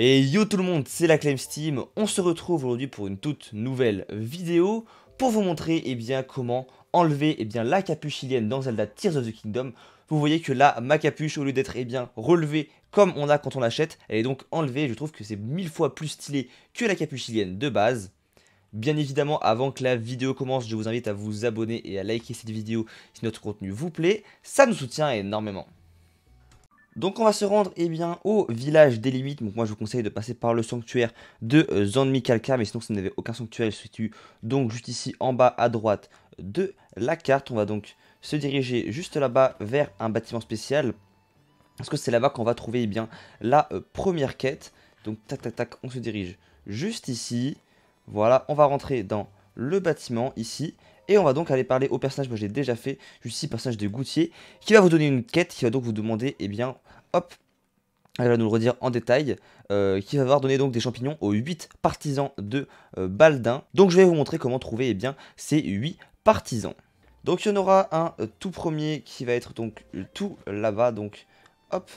Et yo tout le monde, c'est la Claim Steam. On se retrouve aujourd'hui pour une toute nouvelle vidéo pour vous montrer eh bien, comment enlever eh bien, la capuche ilienne dans Zelda Tears of the Kingdom. Vous voyez que là, ma capuche, au lieu d'être eh bien, relevée comme on a quand on l'achète, elle est donc enlevée. Je trouve que c'est mille fois plus stylé que la capuche de base. Bien évidemment, avant que la vidéo commence, je vous invite à vous abonner et à liker cette vidéo si notre contenu vous plaît. Ça nous soutient énormément. Donc on va se rendre eh bien, au village des limites. Donc moi je vous conseille de passer par le sanctuaire de euh, Zandmikalka, mais sinon si vous n'avez aucun sanctuaire, il se situe donc juste ici en bas à droite de la carte. On va donc se diriger juste là-bas vers un bâtiment spécial. Parce que c'est là-bas qu'on va trouver eh bien, la euh, première quête. Donc tac tac tac, on se dirige juste ici. Voilà, on va rentrer dans le bâtiment ici. Et on va donc aller parler au personnage que j'ai déjà fait, ici personnage de Goutier, qui va vous donner une quête, qui va donc vous demander, eh bien, hop, elle va nous le redire en détail, euh, qui va avoir donné donc des champignons aux 8 partisans de euh, Baldin. Donc je vais vous montrer comment trouver et eh bien, ces 8 partisans. Donc il y en aura un euh, tout premier qui va être donc tout là-bas, donc hop,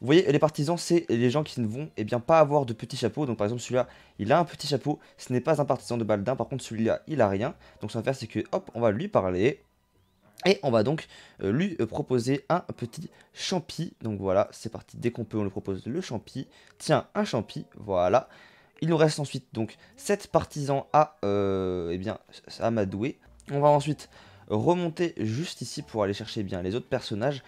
vous voyez, les partisans, c'est les gens qui ne vont eh bien, pas avoir de petit chapeau. Donc par exemple, celui-là, il a un petit chapeau. Ce n'est pas un partisan de Baldin. Par contre, celui-là, il a rien. Donc ce qu'on va faire, c'est que, hop, on va lui parler. Et on va donc euh, lui euh, proposer un petit champi. Donc voilà, c'est parti. Dès qu'on peut, on lui propose le champi. Tiens, un champi, voilà. Il nous reste ensuite donc 7 partisans à, euh, eh bien, On va ensuite remonter juste ici pour aller chercher eh bien les autres personnages.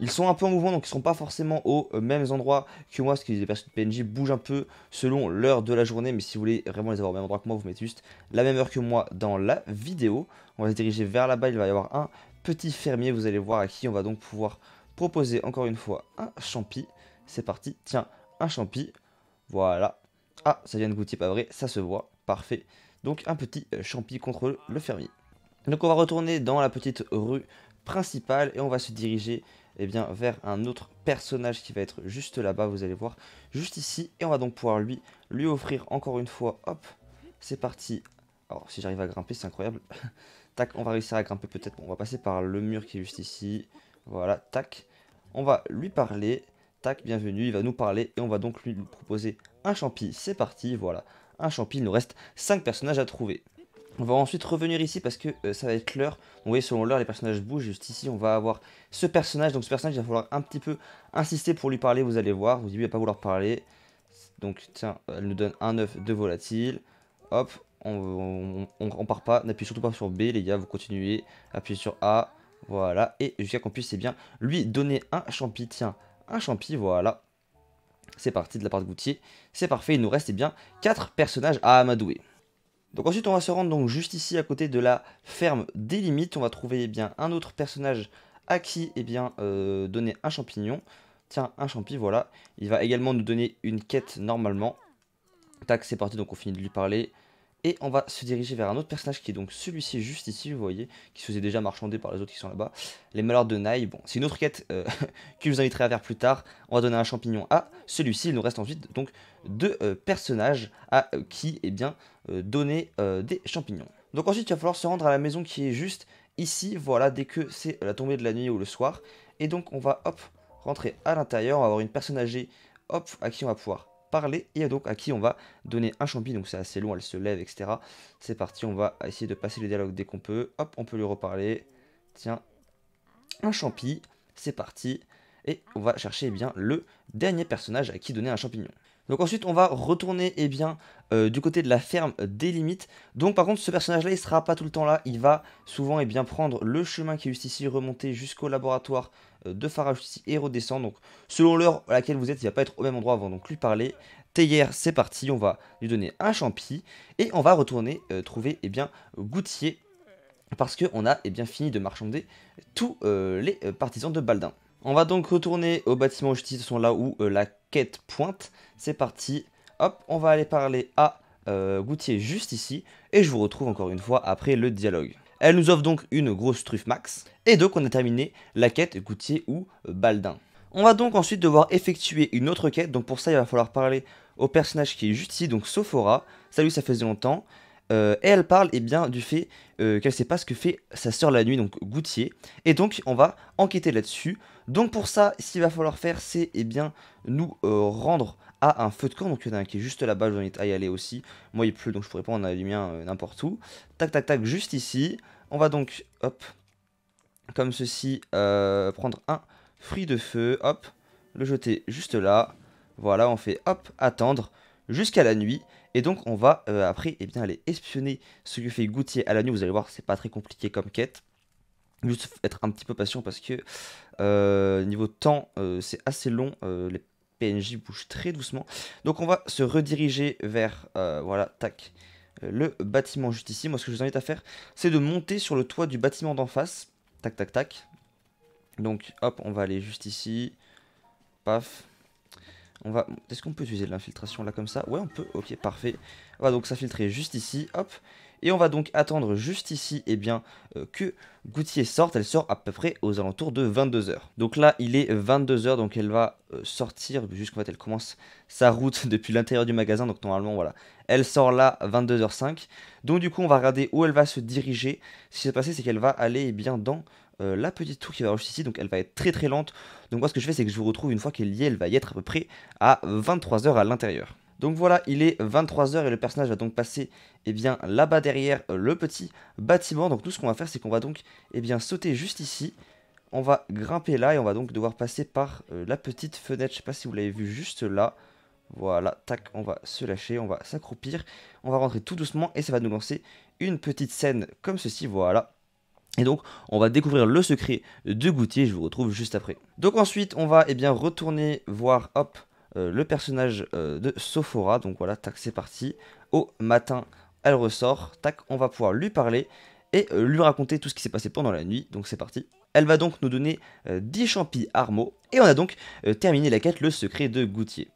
Ils sont un peu en mouvement, donc ils ne sont pas forcément au euh, même endroits que moi, parce que les personnes PNJ bougent un peu selon l'heure de la journée. Mais si vous voulez vraiment les avoir au même endroit que moi, vous mettez juste la même heure que moi dans la vidéo. On va se diriger vers là-bas, il va y avoir un petit fermier, vous allez voir à qui on va donc pouvoir proposer encore une fois un champi. C'est parti, tiens, un champi, voilà. Ah, ça vient de goûter, pas vrai, ça se voit, parfait. Donc un petit euh, champi contre le fermier. Donc on va retourner dans la petite rue principale et on va se diriger et eh bien, vers un autre personnage qui va être juste là-bas, vous allez voir, juste ici. Et on va donc pouvoir lui, lui offrir encore une fois, hop, c'est parti. Alors, si j'arrive à grimper, c'est incroyable. tac, on va réussir à grimper peut-être. Bon, on va passer par le mur qui est juste ici. Voilà, tac. On va lui parler. Tac, bienvenue, il va nous parler et on va donc lui proposer un champi. C'est parti, voilà. Un champi, il nous reste 5 personnages à trouver. On va ensuite revenir ici parce que euh, ça va être l'heure. Vous voyez, selon l'heure, les personnages bougent. Juste ici, on va avoir ce personnage. Donc ce personnage, il va falloir un petit peu insister pour lui parler. Vous allez voir, vous dites, il va pas vouloir parler. Donc tiens, elle nous donne un œuf de volatile. Hop, on, on, part pas. N'appuie surtout pas sur B, les gars. Vous continuez. Appuyez sur A. Voilà. Et jusqu'à qu'on puisse, eh bien, lui donner un champi. Tiens, un champi, voilà. C'est parti de la part de Goutier. C'est parfait. Il nous reste, eh bien, 4 personnages à amadouer. Donc ensuite on va se rendre donc juste ici à côté de la ferme des limites. On va trouver eh bien un autre personnage à qui eh bien, euh, donner un champignon. Tiens, un champi, voilà. Il va également nous donner une quête normalement. Tac, c'est parti, donc on finit de lui parler. Et on va se diriger vers un autre personnage qui est donc celui-ci juste ici, vous voyez, qui se faisait déjà marchander par les autres qui sont là-bas. Les malheurs de Naï, bon, c'est une autre quête euh, que je vous inviterai à faire plus tard. On va donner un champignon à celui-ci. Il nous reste ensuite donc deux euh, personnages à euh, qui, eh bien, donner des champignons. Donc ensuite, il va falloir se rendre à la maison qui est juste ici, voilà, dès que c'est la tombée de la nuit ou le soir. Et donc, on va, hop, rentrer à l'intérieur. On va avoir une personne âgée, hop, à qui on va pouvoir parler et donc à qui on va donner un champi. Donc c'est assez long, elle se lève, etc. C'est parti, on va essayer de passer le dialogue dès qu'on peut. Hop, on peut lui reparler. Tiens, un champi, c'est parti. Et on va chercher eh bien le dernier personnage à qui donner un champignon. Donc ensuite on va retourner eh bien, euh, du côté de la ferme des limites. Donc par contre ce personnage là il sera pas tout le temps là, il va souvent et eh bien, prendre le chemin qui est juste ici, remonter jusqu'au laboratoire euh, de Farage ici et redescend. Donc selon l'heure à laquelle vous êtes, il va pas être au même endroit avant. Donc lui parler. Théière, c'est parti. On va lui donner un champi. Et on va retourner euh, trouver eh bien, Goutier. Parce qu'on a et eh bien, fini de marchander tous euh, les partisans de Baldin. On va donc retourner au bâtiment justice, sont là où la quête pointe. C'est parti. Hop, on va aller parler à Goutier juste ici. Et je vous retrouve encore une fois après le dialogue. Elle nous offre donc une grosse truffe max. Et donc on a terminé la quête Goutier ou euh, Baldin. On va donc ensuite devoir effectuer une autre quête, donc pour ça il va falloir parler au personnage qui est juste ici, donc Sophora. Salut, ça faisait longtemps. Euh, et elle parle et eh bien, du fait euh, qu'elle ne sait pas ce que fait sa sœur la nuit, donc Goutier. Et donc on va enquêter là-dessus. Donc pour ça, ce qu'il va falloir faire, c'est eh bien, nous rendre à un feu de camp. Donc il y en a un qui est juste là-bas, je vous y aller aussi. Moi il pleut donc je pourrais pas en allumer un euh, n'importe où. Tac tac tac, juste ici. On va donc, hop, comme ceci, euh, prendre un fruit de feu, hop, le jeter juste là. Voilà, on fait hop, attendre jusqu'à la nuit. Et donc on va euh, après et eh bien, aller espionner ce que fait Goutier à la nuit. Vous allez voir, c'est pas très compliqué comme quête. Juste être un petit peu patient parce que niveau temps, c'est assez long. les PNJ bouge très doucement. Donc on va se rediriger vers, euh, voilà, tac, euh, le bâtiment juste ici. Moi, ce que je vous invite à faire, c'est de monter sur le toit du bâtiment d'en face. Tac, tac, tac. Donc, hop, on va aller juste ici. Paf. On va... Est-ce qu'on peut utiliser l'infiltration là comme ça Ouais, on peut. Ok, parfait. On va donc s'infiltrer juste ici. Hop. Et on va donc attendre juste ici eh bien, euh, que Goutier sorte. Elle sort à peu près aux alentours de 22h. Donc là, il est 22h, donc elle va sortir, euh, sortir, jusqu'en fait, elle commence sa route depuis l'intérieur du magasin. Donc normalement, voilà, elle sort là 22h05. Donc du coup, on va regarder où elle va se diriger. Ce qui s'est passé, c'est qu'elle va aller eh bien, dans euh, la petite tour qui va juste ici, donc elle va être très très lente. Donc moi ce que je fais c'est que je vous retrouve une fois qu'elle y est, elle va y être à peu près à 23h à l'intérieur. Donc voilà, il est 23h et le personnage va donc passer eh bien, là-bas derrière euh, le petit bâtiment. Donc tout ce qu'on va faire, c'est qu'on va donc eh bien, sauter juste ici. On va grimper là et on va donc devoir passer par euh, la petite fenêtre. Je sais pas si vous l'avez vu juste là. Voilà, tac, on va se lâcher, on va s'accroupir, on va rentrer tout doucement et ça va nous lancer une petite scène comme ceci, voilà. Et donc, on va découvrir le secret de Goutier, je vous retrouve juste après. Donc ensuite, on va eh bien retourner voir, hop, euh, le personnage euh, de Sophora. Donc voilà, tac, c'est parti. Au matin, elle ressort. Tac, on va pouvoir lui parler et euh, lui raconter tout ce qui s'est passé pendant la nuit. Donc c'est parti. Elle va donc nous donner 10 champis armo, Et on a donc terminé la quête Le secret de Goutier.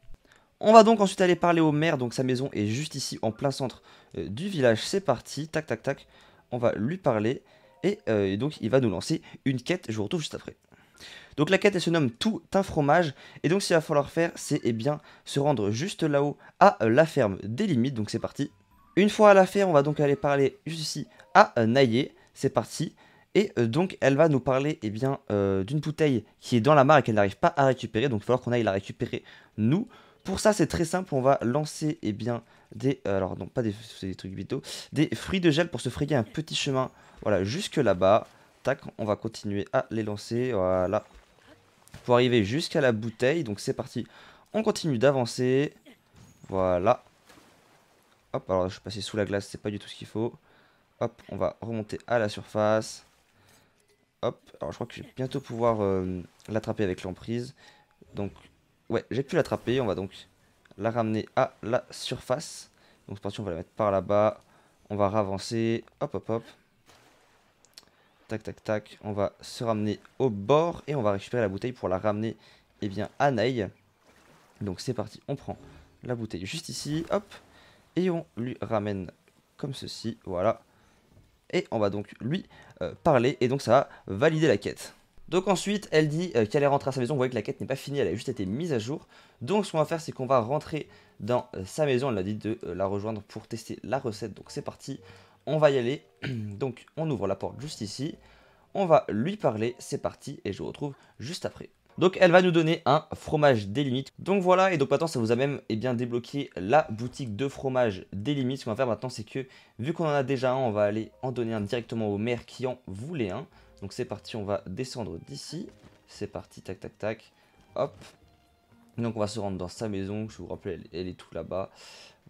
On va donc ensuite aller parler au maire. Donc sa maison est juste ici, en plein centre du village. C'est parti. Tac, tac, tac. On va lui parler. et donc il va nous lancer une quête. Je vous retrouve juste après. Donc la quête elle se nomme Tout un fromage et donc ce qu'il va falloir faire c'est eh bien se rendre juste là-haut à euh, la ferme des limites donc c'est parti. Une fois à la ferme on va donc aller parler juste ici à euh, Naillé, c'est parti. Et euh, donc elle va nous parler eh bien d'une bouteille qui est dans la mare et qu'elle n'arrive pas à récupérer donc il va falloir qu'on aille la récupérer nous. Pour ça c'est très simple on va lancer eh bien des alors non pas des, trucs vitaux des fruits de gel pour se frayer un petit chemin voilà jusque là-bas. Tac, on va continuer à les lancer, voilà. Pour arriver jusqu'à la bouteille, donc c'est parti. On continue d'avancer, voilà. Hop, alors je suis passé sous la glace, c'est pas du tout ce qu'il faut. Hop, on va remonter à la surface. Hop, alors je crois que je vais bientôt pouvoir euh, l'attraper avec l'emprise. Donc, ouais, j'ai pu l'attraper, on va donc la ramener à la surface. Donc c'est parti, on va la mettre par là-bas. On va ravancer, hop, hop, hop. Tac, tac, tac. On va se ramener au bord et on va récupérer la bouteille pour la ramener eh bien, à Naï. Donc c'est parti, on prend la bouteille juste ici, hop, et on lui ramène comme ceci, voilà. Et on va donc lui euh, parler, et donc ça va valider la quête. Donc ensuite, elle dit euh, qu'elle est rentrée à sa maison, vous voyez que la quête n'est pas finie, elle a juste été mise à jour. Donc ce qu'on va faire, c'est qu'on va rentrer dans euh, sa maison, elle a dit de la rejoindre pour tester la recette, donc c'est parti on va y aller. Donc on ouvre la porte juste ici, on va lui parler, c'est parti, et je vous retrouve juste après. Donc elle va nous donner un fromage des limites. Donc voilà, et donc maintenant ça vous a même eh bien, débloqué la boutique de fromage des limites. Ce qu'on va faire maintenant c'est que vu qu'on en a déjà un, on va aller en donner un directement au maire qui en voulait un. Donc c'est parti, on va descendre d'ici. C'est parti, tac tac tac. Hop. Donc on va se rendre dans sa maison, je vous rappelle, elle est tout là-bas.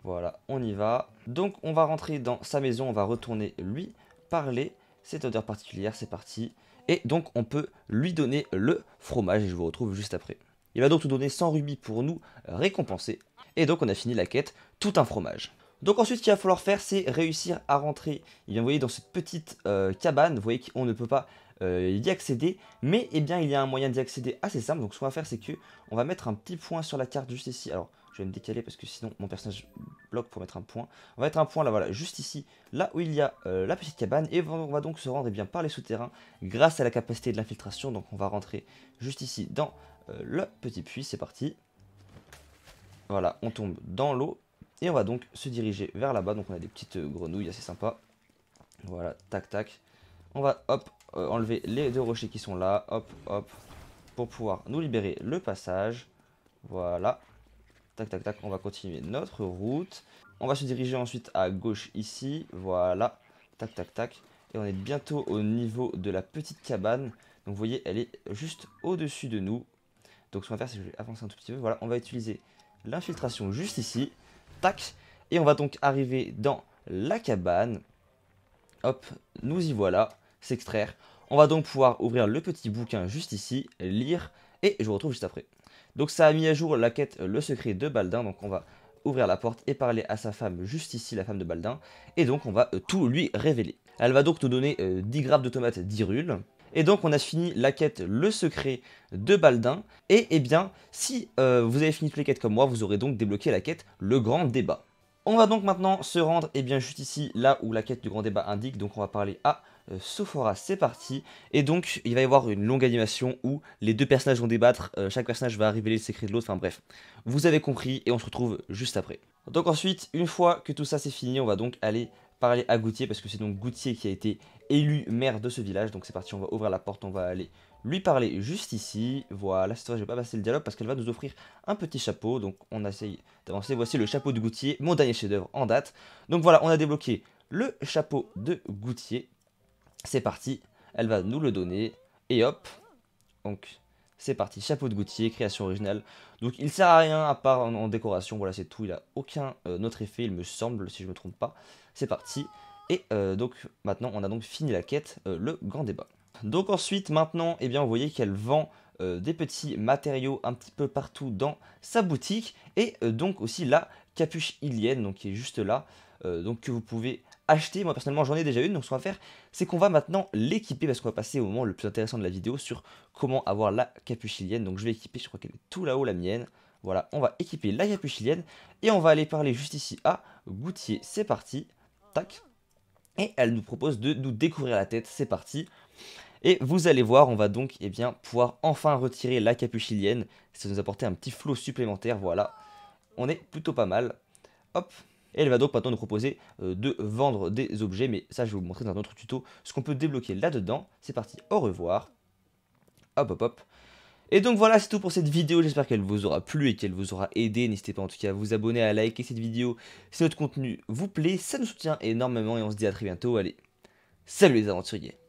Voilà, on y va. Donc on va rentrer dans sa maison, on va retourner lui parler. Cette odeur particulière, c'est parti. Et donc on peut lui donner le fromage et je vous retrouve juste après. Il va donc nous donner 100 rubis pour nous récompenser. Et donc on a fini la quête, tout un fromage. Donc ensuite, ce qu'il va falloir faire, c'est réussir à rentrer. Et vous voyez, dans cette petite euh, cabane, vous voyez qu'on ne peut pas euh, d'y y accéder, mais eh bien il y a un moyen d'y accéder assez simple, donc ce qu'on va faire c'est que on va mettre un petit point sur la carte juste ici, alors je vais me décaler parce que sinon mon personnage bloque pour mettre un point, on va mettre un point là voilà, juste ici, là où il y a euh, la petite cabane, et on va donc se rendre eh bien par les souterrains grâce à la capacité de l'infiltration, donc on va rentrer juste ici dans euh, le petit puits, c'est parti, voilà, on tombe dans l'eau, et on va donc se diriger vers là-bas, donc on a des petites grenouilles assez sympas, voilà, tac tac, on va, hop, euh, enlever les deux rochers qui sont là. Hop, hop. Pour pouvoir nous libérer le passage. Voilà. Tac, tac, tac. On va continuer notre route. On va se diriger ensuite à gauche ici. Voilà. Tac, tac, tac. Et on est bientôt au niveau de la petite cabane. Donc vous voyez, elle est juste au-dessus de nous. Donc ce qu'on va faire, c'est que je vais avancer un tout petit peu. Voilà, on va utiliser l'infiltration juste ici. Tac. Et on va donc arriver dans la cabane. Hop, nous y voilà s'extraire. On va donc pouvoir ouvrir le petit bouquin juste ici, lire, et je vous retrouve juste après. Donc ça a mis à jour la quête Le secret de Baldin, donc on va ouvrir la porte et parler à sa femme juste ici, la femme de Baldin, et donc on va euh, tout lui révéler. Elle va donc nous donner 10 euh, grappes de tomates d'Irule, et donc on a fini la quête Le secret de Baldin, et eh bien si euh, vous avez fini toutes les quêtes comme moi, vous aurez donc débloqué la quête Le Grand Débat. On va donc maintenant se rendre eh bien, juste ici, là où la quête du Grand Débat indique, donc on va parler à euh, Sophora, c'est parti. Et donc, il va y avoir une longue animation où les deux personnages vont débattre, euh, chaque personnage va révéler le secret de l'autre, enfin bref. Vous avez compris et on se retrouve juste après. Donc ensuite, une fois que tout ça c'est fini, on va donc aller parler à Goutier parce que c'est donc Goutier qui a été élu maire de ce village. Donc c'est parti, on va ouvrir la porte, on va aller lui parler juste ici. Voilà, cette fois je vais pas passer le dialogue parce qu'elle va nous offrir un petit chapeau. Donc on essaye d'avancer. Voici le chapeau de Goutier, mon dernier chef-d'œuvre en date. Donc voilà, on a débloqué le chapeau de Goutier. C'est parti, elle va nous le donner. Et hop, donc c'est parti, chapeau de gouttier, création originale. Donc il sert à rien à part en, décoration, voilà c'est tout, il a aucun euh, autre effet il me semble, si je me trompe pas. C'est parti, et euh, donc maintenant on a donc fini la quête, euh, le grand débat. Donc ensuite maintenant, eh bien vous voyez qu'elle vend des petits matériaux un petit peu partout dans sa boutique, et donc aussi la capuche ilienne, donc qui est juste là, donc que vous pouvez acheter. Moi personnellement j'en ai déjà une, donc ce qu'on va faire c'est qu'on va maintenant l'équiper parce qu'on va passer au moment le plus intéressant de la vidéo sur comment avoir la capuchilienne. Donc je vais équiper, je crois qu'elle est tout là-haut la mienne. Voilà, on va équiper la capuchilienne et on va aller parler juste ici à Goutier. C'est parti, tac. Et elle nous propose de nous découvrir la tête, c'est parti. Et vous allez voir, on va donc et eh bien, pouvoir enfin retirer la capuchilienne. Ça nous apporter un petit flot supplémentaire, voilà. On est plutôt pas mal. Hop, et elle va donc maintenant nous proposer euh, de vendre des objets, mais ça je vais vous montrer dans autre tuto ce qu'on peut débloquer là-dedans. C'est parti, au revoir. Hop hop hop. Et donc voilà, c'est tout pour cette vidéo, j'espère qu'elle vous aura plu et qu'elle vous aura aidé. N'hésitez pas en tout cas à vous abonner, à liker cette vidéo si notre contenu vous plaît, ça nous soutient énormément et on se dit à très bientôt. Allez, salut les aventuriers